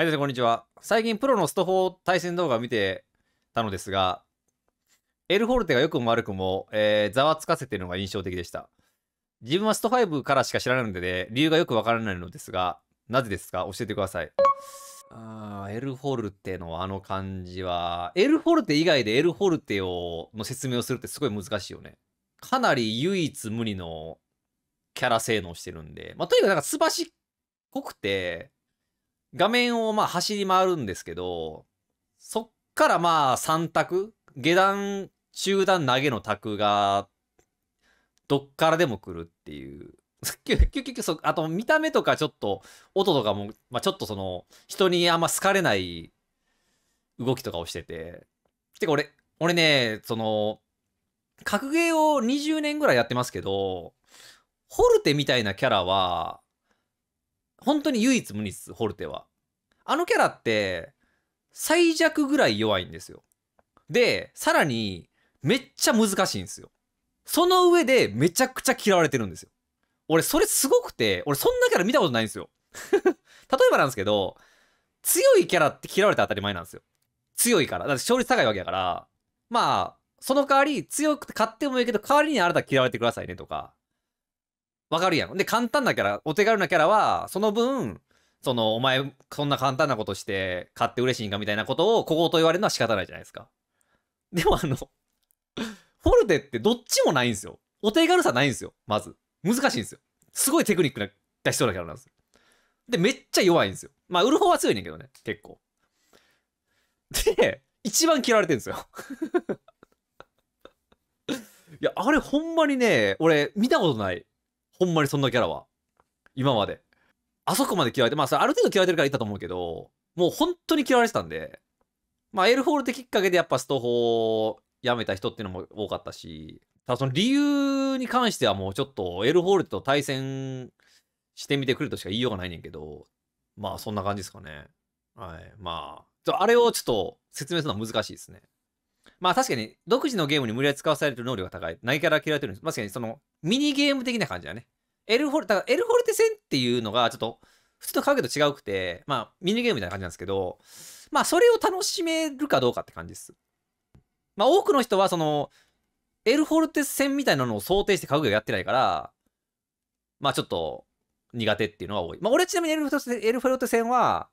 はい、皆さこんにちは。最近、プロのスト4対戦動画を見てたのですが、エルフォルテが良くも悪くも、えー、ざわつかせているのが印象的でした。自分はスト5からしか知らないので、ね、理由がよくわからないのですが、なぜですか教えてください。あーエルフォルテのあの感じは、エルフォルテ以外でエルフォルテをの説明をするってすごい難しいよね。かなり唯一無二のキャラ性能してるんで、まあ、とにかくなんかすばしっこくて、画面をまあ走り回るんですけど、そっからまあ3択、下段、中段、投げの択が、どっからでも来るっていう。結 局そ、あと見た目とかちょっと、音とかも、まあ、ちょっとその、人にあんま好かれない動きとかをしてて。てか俺、俺ね、その、格ゲーを20年ぐらいやってますけど、ホルテみたいなキャラは、本当に唯一無二っす、ホルテは。あのキャラって、最弱ぐらい弱いんですよ。で、さらに、めっちゃ難しいんですよ。その上で、めちゃくちゃ嫌われてるんですよ。俺、それすごくて、俺、そんなキャラ見たことないんですよ。例えばなんですけど、強いキャラって嫌われて当たり前なんですよ。強いから。だって勝率高いわけだから、まあ、その代わり、強くて買ってもいいけど、代わりにあなた嫌われてくださいねとか、わかるやん。で、簡単なキャラ、お手軽なキャラは、その分、その、お前、そんな簡単なことして買って嬉しいんかみたいなことを、ここと言われるのは仕方ないじゃないですか。でもあのフォルテってどっちもないんですよ。お手軽さないんですよ。まず。難しいんですよ。すごいテクニック出しそうなキャラなんですよ。で、めっちゃ弱いんですよ。まあ、売る方は強いねんけどね、結構。で、一番嫌われてるんですよいや、あれほんまにね、俺見たことない。ほんまにそんなキャラは。今まで。あそこまで嫌われて、まあ、それある程度嫌われてるからいったと思うけど、もう本当に嫌われてたんで、まあ、エルホールってきっかけでやっぱストホー辞めた人っていうのも多かったし、ただその理由に関してはもうちょっとエルホールと対戦してみてくれとしか言いようがないねんけど、まあそんな感じですかね。はい。まあ、あれをちょっと説明するのは難しいですね。まあ確かに独自のゲームに無理やり使わされてる能力が高い。投げキャラ嫌われてるんです。確かにそのミニゲーム的な感じだね。エルフォル、だからエルフォルテ戦っていうのがちょっと普通のカーと違うくて、まあミニゲームみたいな感じなんですけど、まあそれを楽しめるかどうかって感じです。まあ多くの人はその、エルフォルテ戦みたいなのを想定して家具をやってないから、まあちょっと苦手っていうのは多い。まあ俺ちなみにエルフォルテ戦は、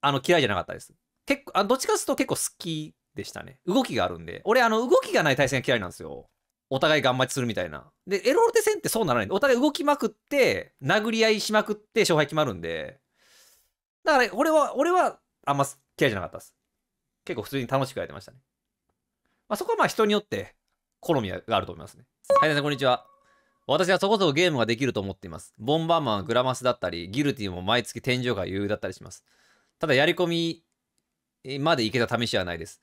あの嫌いじゃなかったです。結構、あどっちかっいうと結構好きでしたね。動きがあるんで。俺あの動きがない対戦が嫌いなんですよ。お互い頑張りするみたいな。で、エロロテ戦ってそうならない。お互い動きまくって、殴り合いしまくって、勝敗決まるんで。だから、俺は、俺は、あんま嫌いじゃなかったです。結構普通に楽しくやってましたね。まあ、そこはまあ人によって、好みがあると思いますね。はい、皆さん、こんにちは。私はそこそこゲームができると思っています。ボンバーマンはグラマスだったり、ギルティも毎月天井が余裕だったりします。ただ、やり込みまでいけた試しはないです。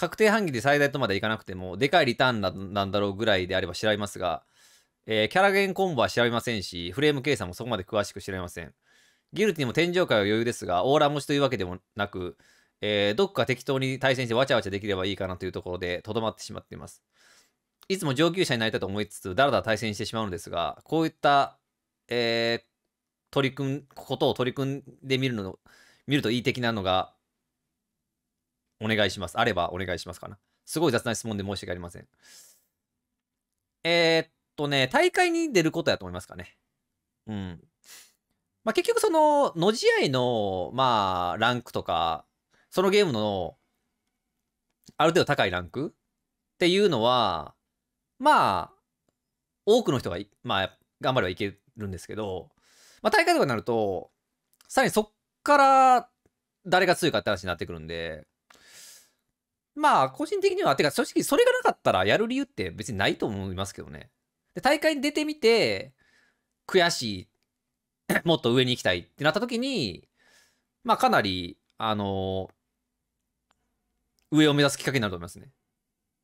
確定半期で最大とまでいかなくても、でかいリターンなんだろうぐらいであれば調べますが、えー、キャラゲンコンボは調べませんし、フレーム計算もそこまで詳しく調べません。ギルティも天井界は余裕ですが、オーラ持ちというわけでもなく、えー、どっか適当に対戦してわちゃわちゃできればいいかなというところで、とどまってしまっています。いつも上級者になりたいと思いつつ、だらだら対戦してしまうのですが、こういった、えー、取り組む、ことを取り組んでみるの、見るといい的なのが、お願いします。あればお願いしますかな。すごい雑な質問で申し訳ありません。えー、っとね、大会に出ることやと思いますかね。うん。まあ、結局その、の試合の、まあ、ランクとか、そのゲームの、ある程度高いランクっていうのは、まあ、多くの人が、まあ、頑張ればいけるんですけど、まあ、大会とかになると、さらにそっから誰が強いかって話になってくるんで、まあ、個人的には、てか、正直、それがなかったらやる理由って別にないと思いますけどね。で、大会に出てみて、悔しい、もっと上に行きたいってなった時に、まあ、かなり、あのー、上を目指すきっかけになると思いますね。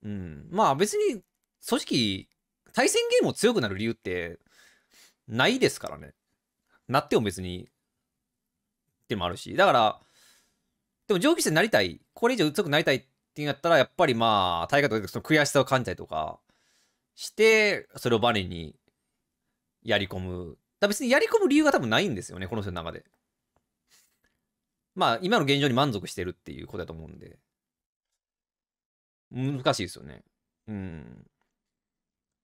うん。まあ、別に、正直、対戦ゲームを強くなる理由って、ないですからね。なっても別に、でもあるし。だから、でも上級生になりたい、これ以上強くなりたいっってなったら、やっぱりまあ、大会とかその悔しさを感じたりとかして、それをバネにやり込む。だ別にやり込む理由が多分ないんですよね、この人の中で。まあ、今の現状に満足してるっていうことだと思うんで。難しいですよね。うん。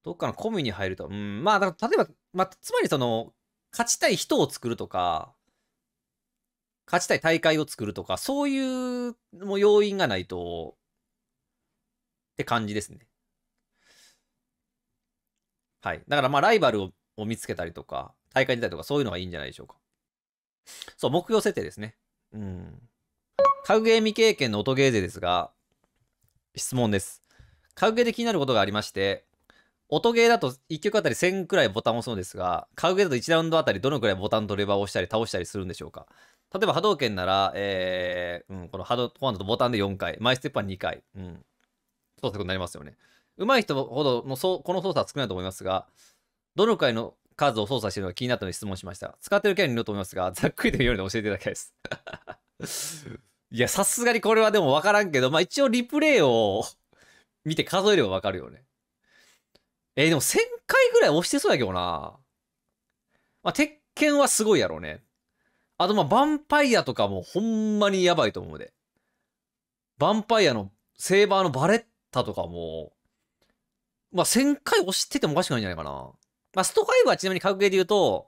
どっかのコミュに入ると。うん。まあ、だから例えば、まあ、つまりその、勝ちたい人を作るとか、勝ちたい大会を作るとか、そういうも要因がないと、って感じですね。はい。だからまあライバルを見つけたりとか、大会出たりとかそういうのがいいんじゃないでしょうか。そう、目標設定ですね。うん。格ゲー未経験の音ゲー勢ですが、質問です。格ゲーで気になることがありまして、音ゲーだと1曲あたり1000くらいボタンを押すのですが、格ゲーだと1ラウンドあたりどのくらいボタンとレバーを押したり倒したりするんでしょうか例えば波動拳なら、えー、うん、この波動コマンドとボタンで4回、マイステップは2回。うん。操作になりますよね。上手い人ほどのこの操作は少ないと思いますが、どのくらいの数を操作しているのか気になったので質問しました。使ってるキャラにいると思いますが、ざっくりというよりで教えていただきたいです。いや、さすがにこれはでも分からんけど、まあ一応リプレイを 見て数えれば分かるよね。えー、でも1000回ぐらい押してそうやけどな。まあ、鉄拳はすごいやろうね。あとまあ、ヴァンパイアとかもほんまにやばいと思うで。ヴァンパイアのセーバーのバレッタとかも、まあ、1000回押しててもおかしくないんじゃないかな。まあ、スト5はちなみに格ゲーで言うと、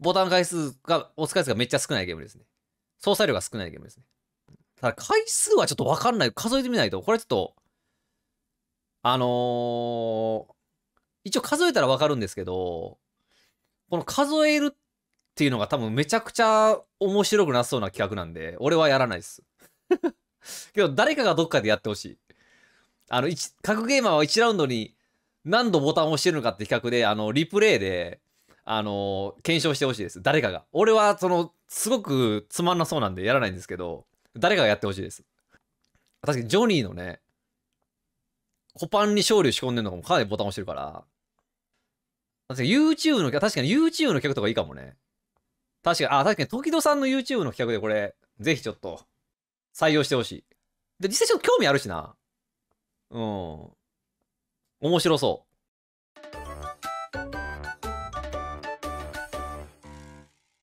ボタン回数が、押す回数がめっちゃ少ないゲームですね。操作量が少ないゲームですね。ただ、回数はちょっとわかんない。数えてみないと、これちょっと、あのー、一応数えたらわかるんですけど、この数えるっていうのが多分めちゃくちゃ面白くなさそうな企画なんで、俺はやらないです。けど、誰かがどっかでやってほしい。あの、各ゲーマーは1ラウンドに何度ボタンを押してるのかって比較で、あの、リプレイで、あの、検証してほしいです。誰かが。俺は、その、すごくつまんなそうなんでやらないんですけど、誰かがやってほしいです。確かに、ジョニーのね、コパンに勝利仕込んでるのかもかなりボタン押してるから。確かに YouTube の、確かに YouTube の企画とかいいかもね。確かに、あ、確かに、時戸さんの YouTube の企画でこれ、ぜひちょっと、採用してほしい。で、実際ちょっと興味あるしな。うん。面白そう。